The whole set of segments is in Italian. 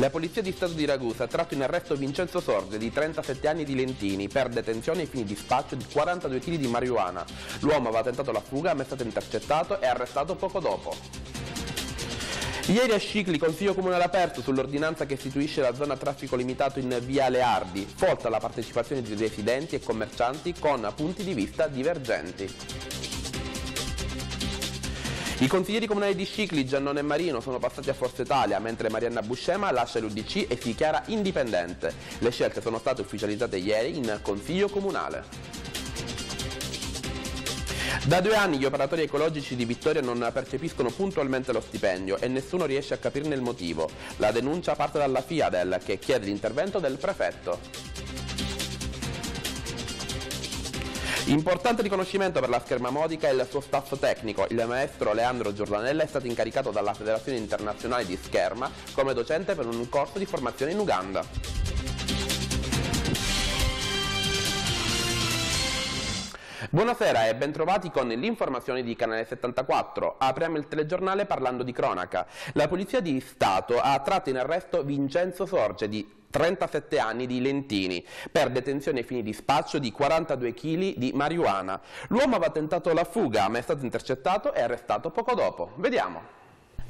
La Polizia di Stato di Ragusa ha tratto in arresto Vincenzo Sorge, di 37 anni di Lentini, per detenzione ai fini di spaccio di 42 kg di marijuana. L'uomo aveva tentato la fuga, ma è stato intercettato e arrestato poco dopo. Ieri a Scicli, Consiglio Comunale aperto sull'ordinanza che istituisce la zona traffico limitato in via Leardi, folta la partecipazione di residenti e commercianti con punti di vista divergenti. I consiglieri comunali di Scicli, Giannone e Marino, sono passati a Forza Italia, mentre Marianna Buscema lascia l'Udc e si dichiara indipendente. Le scelte sono state ufficializzate ieri in Consiglio Comunale. Da due anni gli operatori ecologici di Vittoria non percepiscono puntualmente lo stipendio e nessuno riesce a capirne il motivo. La denuncia parte dalla FIADEL che chiede l'intervento del prefetto. Importante riconoscimento per la scherma modica e il suo staff tecnico. Il maestro Leandro Giordanella è stato incaricato dalla Federazione Internazionale di Scherma come docente per un corso di formazione in Uganda. Buonasera e bentrovati con l'informazione di Canale 74. Apriamo il telegiornale parlando di cronaca. La Polizia di Stato ha tratto in arresto Vincenzo Sorge di 37 anni di Lentini, per detenzione ai fini di spaccio di 42 kg di marijuana. L'uomo aveva tentato la fuga, ma è stato intercettato e arrestato poco dopo. Vediamo.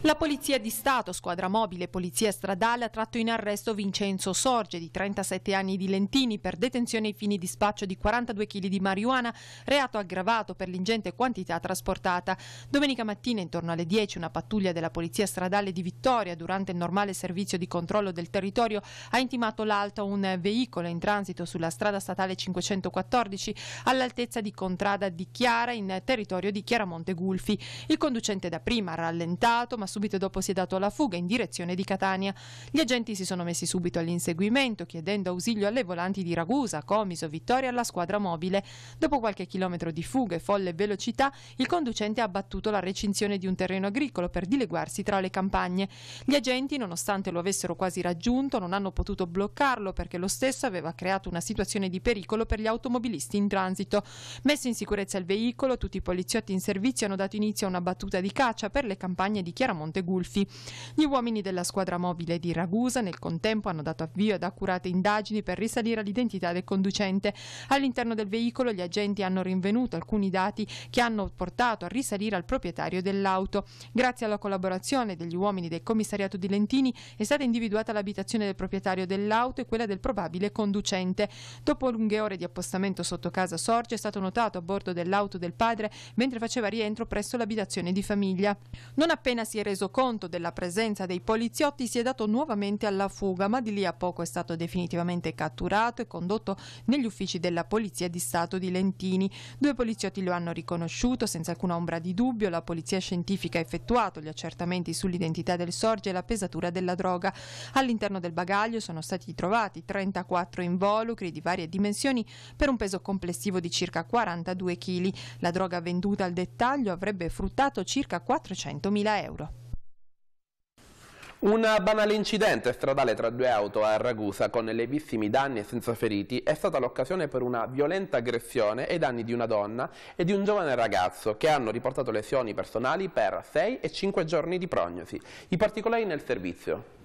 La Polizia di Stato, squadra mobile e Polizia Stradale, ha tratto in arresto Vincenzo Sorge, di 37 anni di Lentini, per detenzione ai fini di spaccio di 42 kg di marijuana, reato aggravato per l'ingente quantità trasportata. Domenica mattina, intorno alle 10, una pattuglia della Polizia Stradale di Vittoria, durante il normale servizio di controllo del territorio, ha intimato l'alto un veicolo in transito sulla strada statale 514 all'altezza di Contrada di Chiara, in territorio di Chiaramonte Gulfi. Il conducente da prima ha rallentato, ma subito dopo si è dato alla fuga in direzione di Catania. Gli agenti si sono messi subito all'inseguimento, chiedendo ausilio alle volanti di Ragusa, Comiso, Vittoria e alla squadra mobile. Dopo qualche chilometro di fuga e folle velocità, il conducente ha battuto la recinzione di un terreno agricolo per dileguarsi tra le campagne. Gli agenti, nonostante lo avessero quasi raggiunto, non hanno potuto bloccarlo perché lo stesso aveva creato una situazione di pericolo per gli automobilisti in transito. Messo in sicurezza il veicolo, tutti i poliziotti in servizio hanno dato inizio a una battuta di caccia per le campagne di Chiaramonte Montegulfi. Gli uomini della squadra mobile di Ragusa nel contempo hanno dato avvio ad accurate indagini per risalire all'identità del conducente. All'interno del veicolo gli agenti hanno rinvenuto alcuni dati che hanno portato a risalire al proprietario dell'auto. Grazie alla collaborazione degli uomini del commissariato di Lentini è stata individuata l'abitazione del proprietario dell'auto e quella del probabile conducente. Dopo lunghe ore di appostamento sotto casa Sorge è stato notato a bordo dell'auto del padre mentre faceva rientro presso l'abitazione di famiglia. Non appena si è reso conto della presenza dei poliziotti, si è dato nuovamente alla fuga, ma di lì a poco è stato definitivamente catturato e condotto negli uffici della Polizia di Stato di Lentini. Due poliziotti lo hanno riconosciuto senza alcuna ombra di dubbio, la Polizia Scientifica ha effettuato gli accertamenti sull'identità del sorge e la pesatura della droga. All'interno del bagaglio sono stati trovati 34 involucri di varie dimensioni per un peso complessivo di circa 42 kg. La droga venduta al dettaglio avrebbe fruttato circa 400.000 euro. Un banale incidente stradale tra due auto a Ragusa con levissimi danni e senza feriti è stata l'occasione per una violenta aggressione ai danni di una donna e di un giovane ragazzo che hanno riportato lesioni personali per 6 e 5 giorni di prognosi. I particolari nel servizio.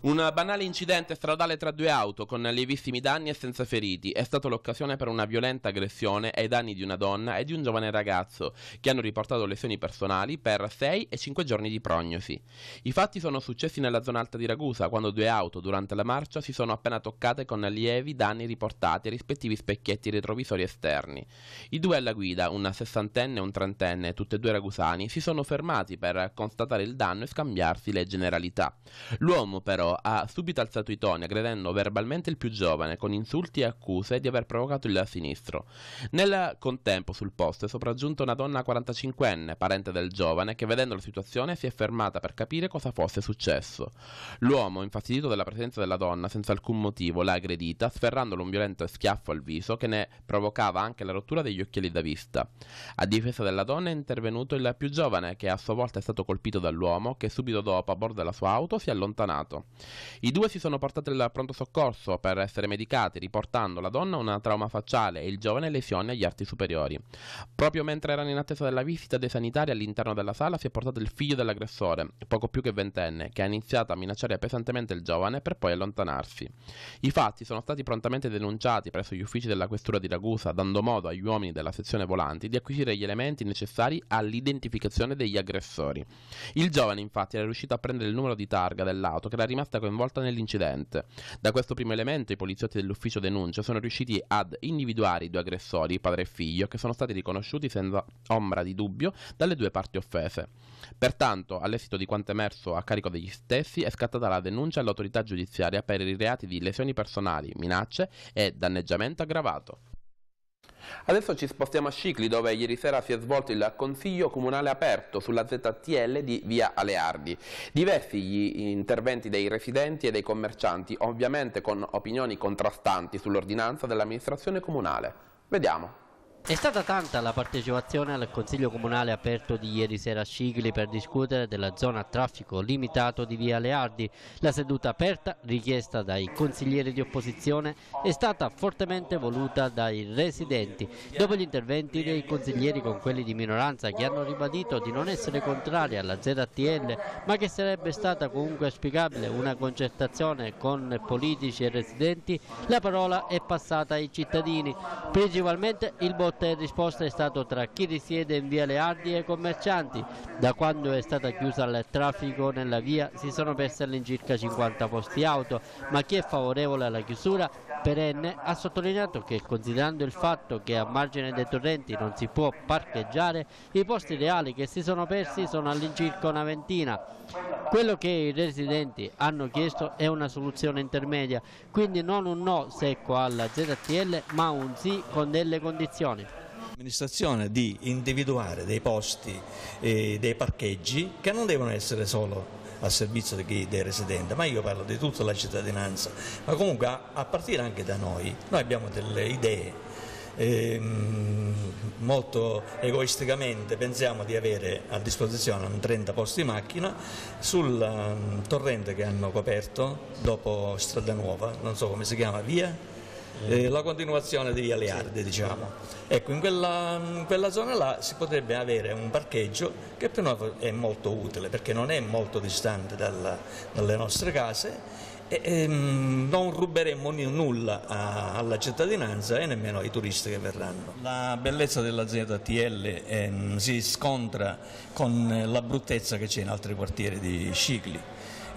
Un banale incidente stradale tra due auto con lievissimi danni e senza feriti è stato l'occasione per una violenta aggressione ai danni di una donna e di un giovane ragazzo che hanno riportato lesioni personali per 6 e 5 giorni di prognosi. I fatti sono successi nella zona alta di Ragusa quando due auto durante la marcia si sono appena toccate con lievi danni riportati ai rispettivi specchietti retrovisori esterni. I due alla guida, un sessantenne e un trentenne, tutti e due ragusani, si sono fermati per constatare il danno e scambiarsi le generalità. L'uomo però ha subito alzato i toni aggredendo verbalmente il più giovane con insulti e accuse di aver provocato il sinistro. Nel contempo sul posto è sopraggiunta una donna 45enne, parente del giovane, che vedendo la situazione si è fermata per capire cosa fosse successo. L'uomo, infastidito della presenza della donna senza alcun motivo, l'ha aggredita, sferrandole un violento schiaffo al viso che ne provocava anche la rottura degli occhiali da vista. A difesa della donna è intervenuto il più giovane, che a sua volta è stato colpito dall'uomo, che subito dopo, a bordo della sua auto, si è allontanato. I due si sono portati al pronto soccorso per essere medicati, riportando la donna una trauma facciale e il giovane lesioni agli arti superiori. Proprio mentre erano in attesa della visita dei sanitari all'interno della sala si è portato il figlio dell'aggressore, poco più che ventenne, che ha iniziato a minacciare pesantemente il giovane per poi allontanarsi. I fatti sono stati prontamente denunciati presso gli uffici della questura di Ragusa, dando modo agli uomini della sezione volanti di acquisire gli elementi necessari all'identificazione degli aggressori. Il giovane infatti era riuscito a prendere il numero di targa dell'auto che era rimasto rimasta coinvolta nell'incidente. Da questo primo elemento i poliziotti dell'ufficio denuncia sono riusciti ad individuare i due aggressori, padre e figlio, che sono stati riconosciuti senza ombra di dubbio dalle due parti offese. Pertanto, all'esito di quanto emerso a carico degli stessi, è scattata la denuncia all'autorità giudiziaria per i reati di lesioni personali, minacce e danneggiamento aggravato. Adesso ci spostiamo a Scicli dove ieri sera si è svolto il Consiglio Comunale Aperto sulla ZTL di Via Aleardi. Diversi gli interventi dei residenti e dei commercianti, ovviamente con opinioni contrastanti sull'ordinanza dell'amministrazione comunale. Vediamo. È stata tanta la partecipazione al Consiglio Comunale aperto di ieri sera a Scigli per discutere della zona a traffico limitato di Via Leardi. La seduta aperta, richiesta dai consiglieri di opposizione, è stata fortemente voluta dai residenti. Dopo gli interventi dei consiglieri con quelli di minoranza che hanno ribadito di non essere contrari alla ZTL, ma che sarebbe stata comunque auspicabile una concertazione con politici e residenti, la parola è passata ai cittadini, principalmente il voto lotta e risposta è stato tra chi risiede in via Leardi e i commercianti. Da quando è stata chiusa il traffico nella via si sono persi all'incirca 50 posti auto, ma chi è favorevole alla chiusura perenne, ha sottolineato che considerando il fatto che a margine dei torrenti non si può parcheggiare, i posti reali che si sono persi sono all'incirca una ventina. Quello che i residenti hanno chiesto è una soluzione intermedia, quindi non un no secco alla ZTL ma un sì con delle condizioni l'amministrazione di individuare dei posti, eh, dei parcheggi che non devono essere solo al servizio dei residenti, ma io parlo di tutta la cittadinanza, ma comunque a, partire anche da noi, noi abbiamo delle idee. E, ehm, molto egoisticamente pensiamo di avere a disposizione 30 posti macchina sul ehm, torrente che hanno coperto dopo Strada Nuova, non so come si chiama, via eh, la continuazione di Via Learde, diciamo. Ecco, in quella, in quella, zona là si potrebbe avere un parcheggio che per noi è molto utile perché non è molto distante dalla, dalle nostre case e, e, ehm, non ruberemo nulla a, alla cittadinanza e nemmeno ai turisti che verranno. La bellezza della ZTL ehm, si scontra con la bruttezza che c'è in altri quartieri di Scicli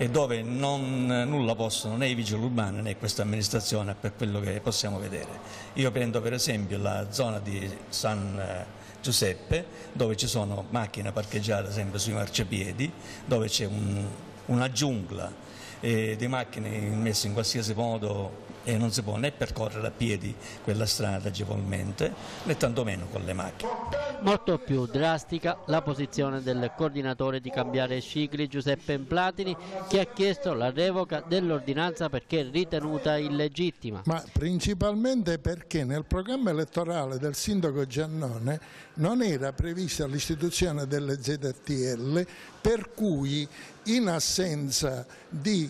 e dove non, nulla possono né i vigili urbani né questa amministrazione per quello che possiamo vedere. Io prendo per esempio la zona di San eh, Giuseppe dove ci sono macchine parcheggiate sempre sui marciapiedi, dove c'è un, una giungla eh, di macchine messe in qualsiasi modo e non si può né percorrere a piedi quella strada agevolmente né tantomeno con le macchine. Molto più drastica la posizione del coordinatore di Cambiare Cicli Giuseppe Emplatini che ha chiesto la revoca dell'ordinanza perché ritenuta illegittima. Ma principalmente perché nel programma elettorale del sindaco Giannone non era prevista l'istituzione delle ZTL per cui in assenza di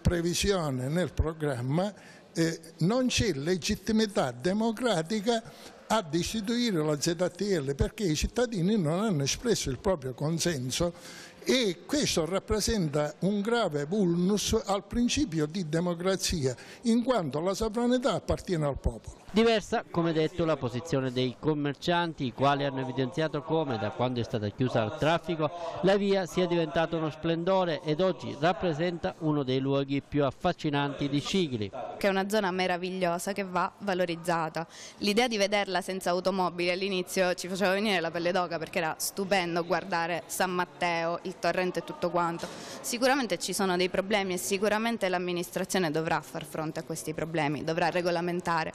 previsione nel programma eh, non c'è legittimità democratica a istituire la ZTL perché i cittadini non hanno espresso il proprio consenso e questo rappresenta un grave vulnus al principio di democrazia in quanto la sovranità appartiene al popolo. Diversa, come detto, la posizione dei commercianti, i quali hanno evidenziato come da quando è stata chiusa al traffico la via sia diventata uno splendore ed oggi rappresenta uno dei luoghi più affascinanti di Scigli. Che è una zona meravigliosa che va valorizzata. L'idea di vederla senza automobili all'inizio ci faceva venire la pelle d'oca perché era stupendo guardare San Matteo, il torrente e tutto quanto. Sicuramente ci sono dei problemi e sicuramente l'amministrazione dovrà far fronte a questi problemi, dovrà regolamentare.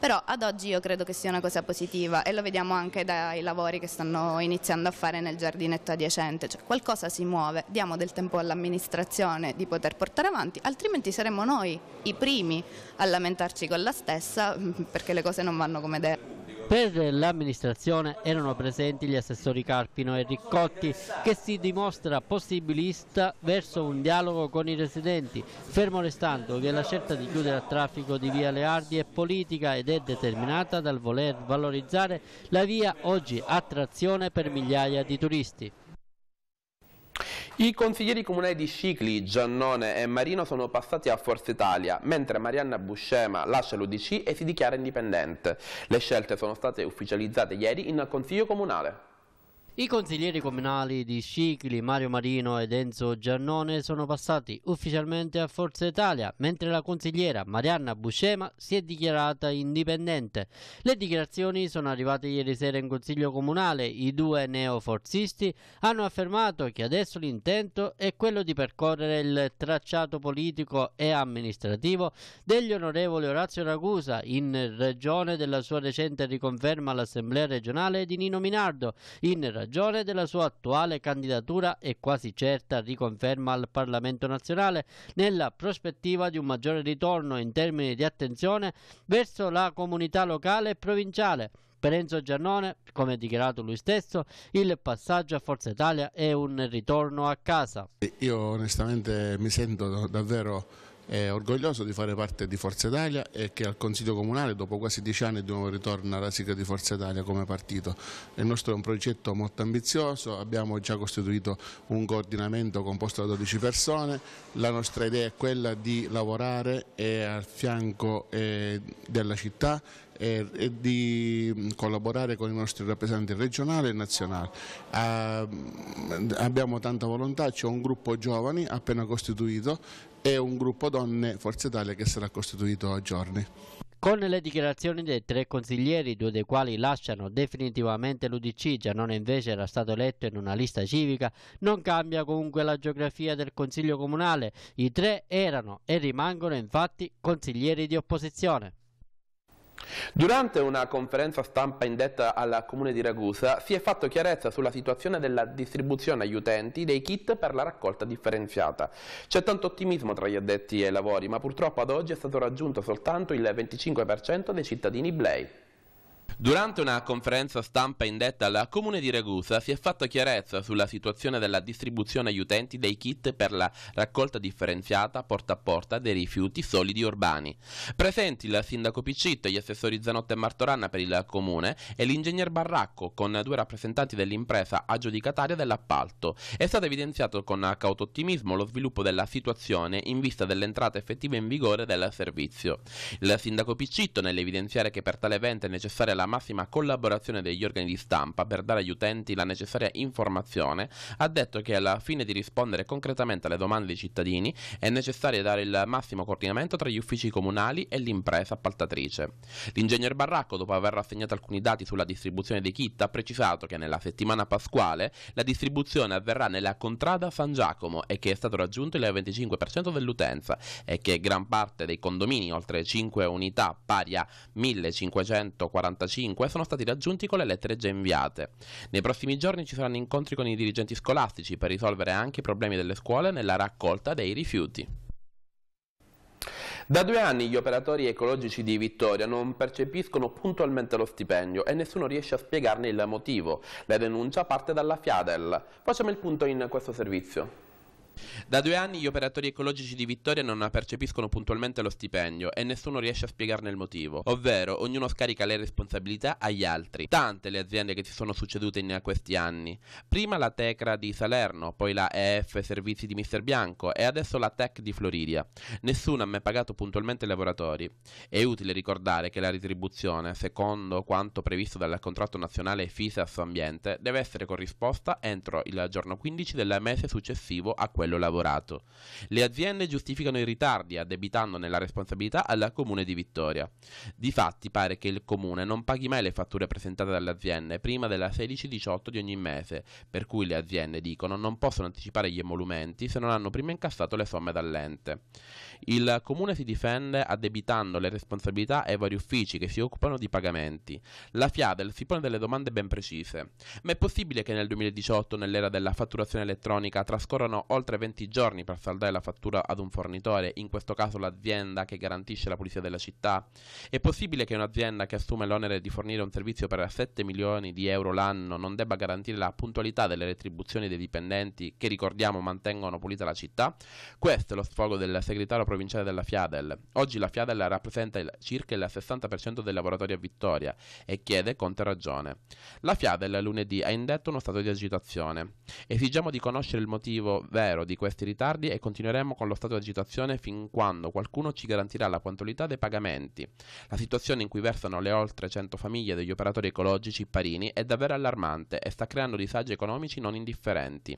Però ad oggi io credo che sia una cosa positiva e lo vediamo anche dai lavori che stanno iniziando a fare nel giardinetto adiacente, cioè qualcosa si muove, diamo del tempo all'amministrazione di poter portare avanti, altrimenti saremmo noi i primi a lamentarci con la stessa mm, perché le cose non vanno come deve. Per l'amministrazione erano presenti gli assessori Carpino e Riccotti che si dimostra possibilista verso un dialogo con i residenti, fermo restando che la scelta di chiudere il traffico di via Leardi è politica ed è determinata dal voler valorizzare la via oggi attrazione per migliaia di turisti. I consiglieri comunali di Scicli, Giannone e Marino sono passati a Forza Italia, mentre Marianna Buscema lascia l'UDC e si dichiara indipendente. Le scelte sono state ufficializzate ieri in Consiglio Comunale. I consiglieri comunali di Scicli, Mario Marino ed Enzo Giannone sono passati ufficialmente a Forza Italia, mentre la consigliera Marianna Buscema si è dichiarata indipendente. Le dichiarazioni sono arrivate ieri sera in consiglio comunale. I due neoforzisti hanno affermato che adesso l'intento è quello di percorrere il tracciato politico e amministrativo degli onorevoli Orazio Ragusa in ragione della sua recente riconferma all'Assemblea regionale di Nino Minardo in ragione ragione della sua attuale candidatura e quasi certa riconferma al Parlamento nazionale nella prospettiva di un maggiore ritorno in termini di attenzione verso la comunità locale e provinciale. Per Enzo Giannone, come ha dichiarato lui stesso, il passaggio a Forza Italia è un ritorno a casa. Io onestamente mi sento davvero è orgoglioso di fare parte di Forza Italia e che al Consiglio Comunale dopo quasi dieci anni di nuovo ritorna la sigla di Forza Italia come partito. Il nostro è un progetto molto ambizioso, abbiamo già costituito un coordinamento composto da 12 persone, la nostra idea è quella di lavorare eh, al fianco eh, della città e, e di collaborare con i nostri rappresentanti regionali e nazionali. Eh, abbiamo tanta volontà, c'è un gruppo giovani appena costituito e un gruppo donne Forza Italia che sarà costituito a giorni. Con le dichiarazioni dei tre consiglieri, due dei quali lasciano definitivamente l'Udc, Giannone invece era stato eletto in una lista civica, non cambia comunque la geografia del Consiglio Comunale. I tre erano e rimangono infatti consiglieri di opposizione. Durante una conferenza stampa indetta al comune di Ragusa si è fatto chiarezza sulla situazione della distribuzione agli utenti dei kit per la raccolta differenziata. C'è tanto ottimismo tra gli addetti ai lavori, ma purtroppo ad oggi è stato raggiunto soltanto il 25% dei cittadini blei. Durante una conferenza stampa indetta al Comune di Ragusa si è fatta chiarezza sulla situazione della distribuzione agli utenti dei kit per la raccolta differenziata porta a porta dei rifiuti solidi urbani. Presenti il sindaco Piccitto, gli assessori Zanotte e Martorana per il Comune e l'ingegner Barracco con due rappresentanti dell'impresa aggiudicataria dell'appalto. È stato evidenziato con cauto ottimismo lo sviluppo della situazione in vista dell'entrata effettiva in vigore del servizio. Il sindaco Piccitto, nell'evidenziare che per tale evento è necessaria la massima collaborazione degli organi di stampa per dare agli utenti la necessaria informazione, ha detto che alla fine di rispondere concretamente alle domande dei cittadini è necessario dare il massimo coordinamento tra gli uffici comunali e l'impresa appaltatrice. L'ingegner Barracco, dopo aver rassegnato alcuni dati sulla distribuzione dei kit, ha precisato che nella settimana pasquale la distribuzione avverrà nella contrada San Giacomo e che è stato raggiunto il 25% dell'utenza e che gran parte dei condomini, oltre 5 unità pari a 1545 35 sono stati raggiunti con le lettere già inviate. Nei prossimi giorni ci saranno incontri con i dirigenti scolastici per risolvere anche i problemi delle scuole nella raccolta dei rifiuti. Da due anni gli operatori ecologici di Vittoria non percepiscono puntualmente lo stipendio e nessuno riesce a spiegarne il motivo. La denuncia parte dalla Fiadel. Facciamo il punto in questo servizio. Da due anni gli operatori ecologici di Vittoria non percepiscono puntualmente lo stipendio e nessuno riesce a spiegarne il motivo, ovvero ognuno scarica le responsabilità agli altri. Tante le aziende che si sono succedute in questi anni. Prima la Tecra di Salerno, poi la EF Servizi di Mister Bianco e adesso la Tech di Floridia. Nessuno ha mai pagato puntualmente i lavoratori. È utile ricordare che la retribuzione, secondo quanto previsto dal contratto nazionale FISAS Ambiente, deve essere corrisposta entro il giorno 15 del mese successivo a quello livello lavorato. Le aziende giustificano i ritardi addebitandone la responsabilità al comune di Vittoria. Difatti pare che il comune non paghi mai le fatture presentate dalle aziende prima della 16-18 di ogni mese, per cui le aziende dicono non possono anticipare gli emolumenti se non hanno prima incassato le somme dall'ente. Il comune si difende addebitando le responsabilità ai vari uffici che si occupano di pagamenti. La Fiadel si pone delle domande ben precise. Ma è possibile che nel 2018, nell'era della fatturazione elettronica, trascorrano oltre oltre 20 giorni per saldare la fattura ad un fornitore, in questo caso l'azienda che garantisce la pulizia della città? È possibile che un'azienda che assume l'onere di fornire un servizio per 7 milioni di euro l'anno non debba garantire la puntualità delle retribuzioni dei dipendenti che, ricordiamo, mantengono pulita la città? Questo è lo sfogo del segretario provinciale della Fiadel. Oggi la Fiadel rappresenta il, circa il 60% dei lavoratori a Vittoria e chiede Conte ragione. La Fiadel lunedì ha indetto uno stato di agitazione. Esigiamo di conoscere il motivo vero zero di questi ritardi e continueremo con lo stato di agitazione fin quando qualcuno ci garantirà la puntualità dei pagamenti. La situazione in cui versano le oltre 100 famiglie degli operatori ecologici parini è davvero allarmante e sta creando disagi economici non indifferenti.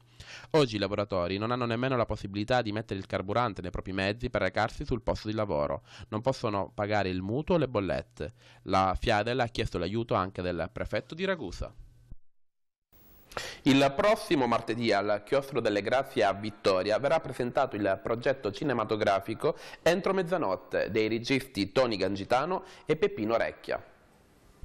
Oggi i lavoratori non hanno nemmeno la possibilità di mettere il carburante nei propri mezzi per recarsi sul posto di lavoro, non possono pagare il mutuo o le bollette. La Fiadel ha chiesto l'aiuto anche del prefetto di Ragusa. Il prossimo martedì al Chiostro delle Grazie a Vittoria verrà presentato il progetto cinematografico Entro mezzanotte dei registi Toni Gangitano e Peppino Recchia.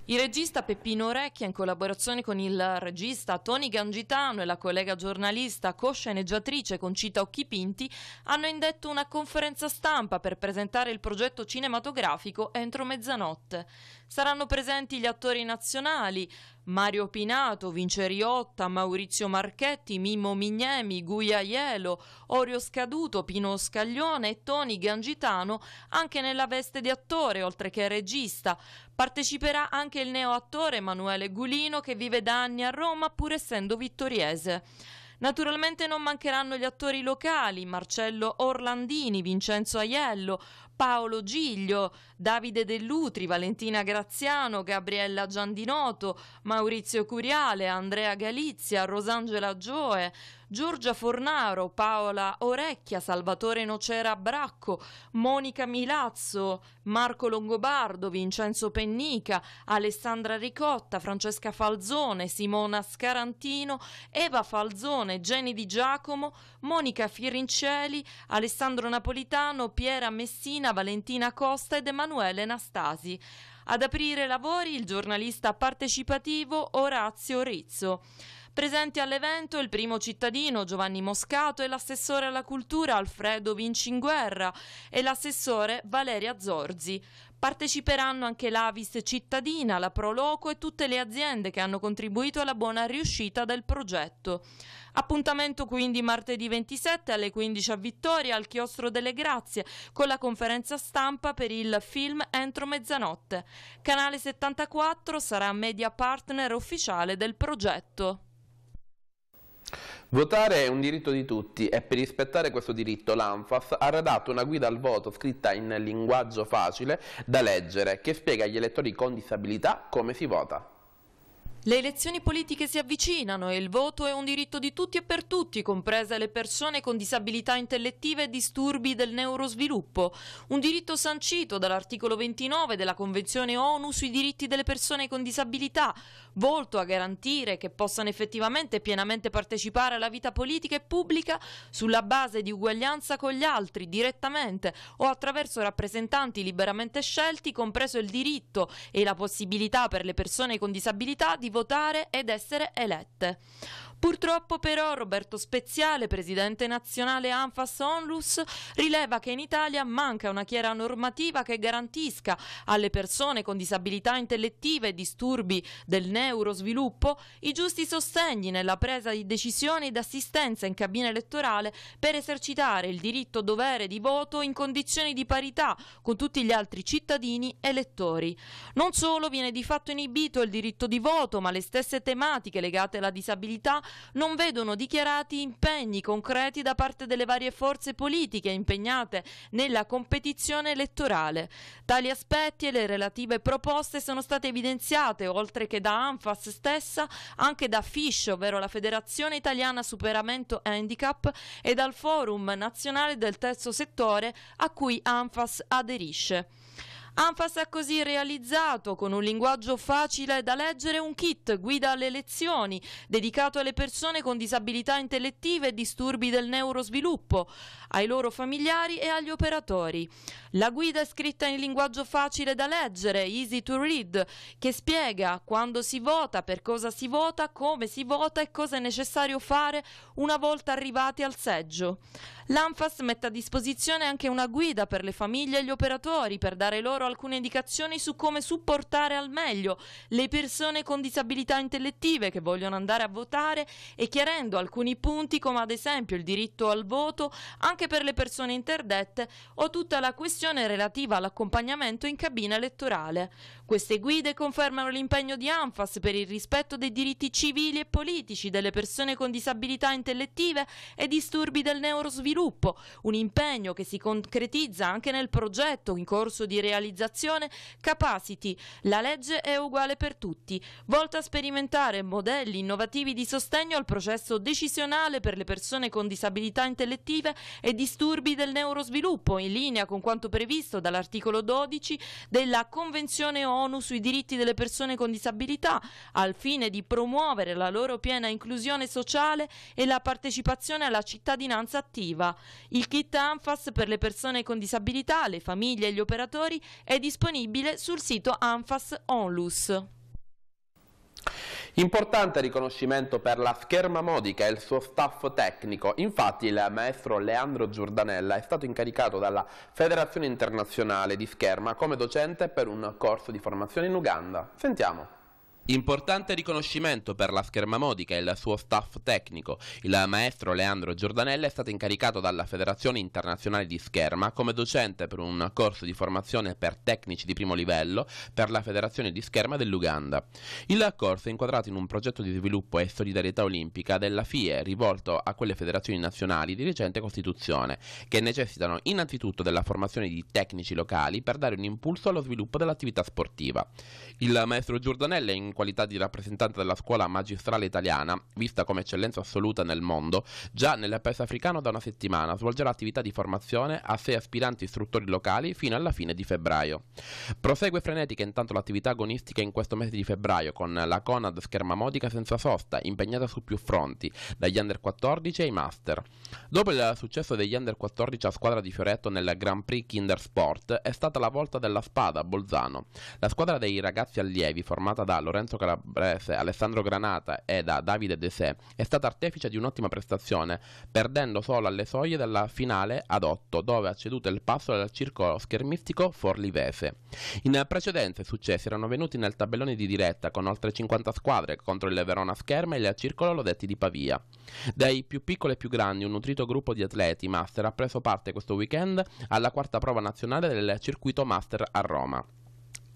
Il regista Peppino Orecchia, in collaborazione con il regista Toni Gangitano e la collega giornalista, co-sceneggiatrice Concita Occhipinti, hanno indetto una conferenza stampa per presentare il progetto cinematografico entro mezzanotte. Saranno presenti gli attori nazionali, Mario Pinato, Vince Riotta, Maurizio Marchetti, Mimmo Mignemi, Ielo, Orio Scaduto, Pino Scaglione e Toni Gangitano anche nella veste di attore oltre che regista. Parteciperà anche il neoattore Emanuele Gulino che vive da anni a Roma pur essendo vittoriese. Naturalmente non mancheranno gli attori locali, Marcello Orlandini, Vincenzo Aiello, Paolo Giglio, Davide Dell'Utri, Valentina Graziano, Gabriella Giandinoto, Maurizio Curiale, Andrea Galizia, Rosangela Gioe, Giorgia Fornaro, Paola Orecchia, Salvatore Nocera Bracco, Monica Milazzo, Marco Longobardo, Vincenzo Pennica, Alessandra Ricotta, Francesca Falzone, Simona Scarantino, Eva Falzone, Geni Di Giacomo, Monica Fiorincelli, Alessandro Napolitano, Piera Messina, Valentina Costa ed Emanuele Nastasi. Ad aprire lavori il giornalista partecipativo Orazio Rizzo. Presenti all'evento il primo cittadino Giovanni Moscato e l'assessore alla cultura Alfredo Vincinguerra e l'assessore Valeria Zorzi. Parteciperanno anche l'Avis cittadina, la Proloco e tutte le aziende che hanno contribuito alla buona riuscita del progetto. Appuntamento quindi martedì 27 alle 15 a Vittoria al Chiostro delle Grazie con la conferenza stampa per il film Entro mezzanotte. Canale 74 sarà media partner ufficiale del progetto. Votare è un diritto di tutti e per rispettare questo diritto l'ANFAS ha redatto una guida al voto scritta in linguaggio facile da leggere che spiega agli elettori con disabilità come si vota. Le elezioni politiche si avvicinano e il voto è un diritto di tutti e per tutti, comprese le persone con disabilità intellettive e disturbi del neurosviluppo. Un diritto sancito dall'articolo 29 della Convenzione ONU sui diritti delle persone con disabilità, volto a garantire che possano effettivamente e pienamente partecipare alla vita politica e pubblica sulla base di uguaglianza con gli altri, direttamente o attraverso rappresentanti liberamente scelti, compreso il diritto e la possibilità per le persone con disabilità di votare votare ed essere elette. Purtroppo però Roberto Speziale, presidente nazionale Anfas Onlus, rileva che in Italia manca una chiara normativa che garantisca alle persone con disabilità intellettive e disturbi del neurosviluppo i giusti sostegni nella presa di decisioni ed assistenza in cabina elettorale per esercitare il diritto dovere di voto in condizioni di parità con tutti gli altri cittadini elettori. Non solo viene di fatto inibito il diritto di voto, ma le stesse tematiche legate alla disabilità non vedono dichiarati impegni concreti da parte delle varie forze politiche impegnate nella competizione elettorale. Tali aspetti e le relative proposte sono state evidenziate, oltre che da ANFAS stessa, anche da FISH, ovvero la Federazione Italiana Superamento Handicap, e dal Forum Nazionale del Terzo Settore, a cui ANFAS aderisce. Anfas ha così realizzato con un linguaggio facile da leggere un kit guida alle lezioni dedicato alle persone con disabilità intellettive e disturbi del neurosviluppo, ai loro familiari e agli operatori. La guida è scritta in linguaggio facile da leggere, easy to read, che spiega quando si vota, per cosa si vota, come si vota e cosa è necessario fare una volta arrivati al seggio. L'ANFAS mette a disposizione anche una guida per le famiglie e gli operatori per dare loro alcune indicazioni su come supportare al meglio le persone con disabilità intellettive che vogliono andare a votare e chiarendo alcuni punti come ad esempio il diritto al voto anche per le persone interdette o tutta la questione relativa all'accompagnamento in cabina elettorale. Queste guide confermano l'impegno di ANFAS per il rispetto dei diritti civili e politici delle persone con disabilità intellettive e disturbi del neurosviluppo sviluppo, un impegno che si concretizza anche nel progetto in corso di realizzazione Capacity, la legge è uguale per tutti, volta a sperimentare modelli innovativi di sostegno al processo decisionale per le persone con disabilità intellettive e disturbi del neurosviluppo, in linea con quanto previsto dall'articolo 12 della Convenzione ONU sui diritti delle persone con disabilità, al fine di promuovere la loro piena inclusione sociale e la partecipazione alla cittadinanza attiva. IVA. Il kit ANFAS per le persone con disabilità, le famiglie e gli operatori è disponibile sul sito ANFAS Onlus. Importante riconoscimento per la scherma modica e il suo staff tecnico. Infatti il maestro Leandro Giordanella è stato incaricato dalla Federazione Internazionale di Scherma come docente per un corso di formazione in Uganda. Sentiamo. Importante riconoscimento per la scherma modica e il suo staff tecnico. Il maestro Leandro Giordanella è stato incaricato dalla Federazione Internazionale di Scherma come docente per un corso di formazione per tecnici di primo livello per la Federazione di Scherma dell'Uganda. Il corso è inquadrato in un progetto di sviluppo e solidarietà olimpica della FIE rivolto a quelle federazioni nazionali di recente costituzione, che necessitano innanzitutto della formazione di tecnici locali per dare un impulso allo sviluppo dell'attività sportiva. Il maestro Giordanella è in qualità di rappresentante della scuola magistrale italiana, vista come eccellenza assoluta nel mondo, già nel paese africano da una settimana svolgerà attività di formazione a sei aspiranti istruttori locali fino alla fine di febbraio. Prosegue frenetica intanto l'attività agonistica in questo mese di febbraio con la Conad Scherma Modica senza sosta, impegnata su più fronti, dagli under 14 ai master. Dopo il successo degli under 14 a squadra di Fioretto nel Grand Prix Kinder Sport, è stata la volta della spada a Bolzano. La squadra dei ragazzi allievi, formata da Lorenzo centro calabrese eh, Alessandro Granata e da Davide De Sé, è stata artefice di un'ottima prestazione, perdendo solo alle soglie della finale ad 8, dove ha ceduto il passo al circolo schermistico forlivese. In precedenza i successi erano venuti nel tabellone di diretta con oltre 50 squadre contro il Verona Scherma e il circolo Lodetti di Pavia. Dai più piccoli e più grandi un nutrito gruppo di atleti master ha preso parte questo weekend alla quarta prova nazionale del circuito master a Roma.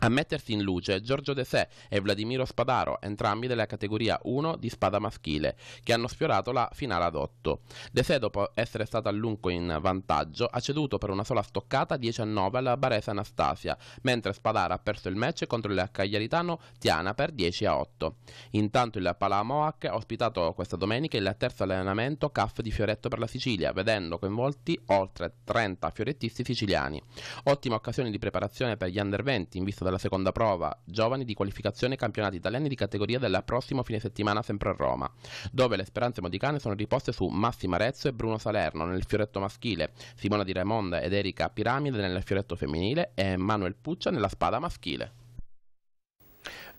A mettersi in luce Giorgio De Sé e Vladimiro Spadaro, entrambi della categoria 1 di spada maschile, che hanno sfiorato la finale ad 8. De Sé, dopo essere stato a lungo in vantaggio, ha ceduto per una sola stoccata 19 alla barese Anastasia, mentre Spadaro ha perso il match contro il cagliaritano Tiana per 10 a 8. Intanto il Palamoac ha ospitato questa domenica il terzo allenamento CAF di Fioretto per la Sicilia, vedendo coinvolti oltre 30 fiorettisti siciliani. Ottima occasione di preparazione per gli under 20 in vista dalla seconda prova giovani di qualificazione campionati italiani di categoria del prossimo fine settimana sempre a Roma, dove le speranze modicane sono riposte su Massima Arezzo e Bruno Salerno nel fioretto maschile, Simona Di Raimonda ed Erika Piramide nel fioretto femminile e Manuel Puccia nella spada maschile.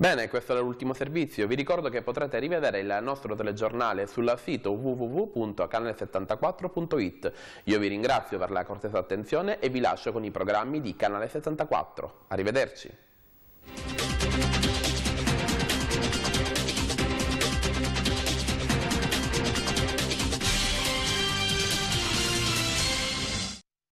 Bene, questo era l'ultimo servizio. Vi ricordo che potrete rivedere il nostro telegiornale sul sito www.canale74.it. Io vi ringrazio per la cortesa attenzione e vi lascio con i programmi di Canale 74. Arrivederci.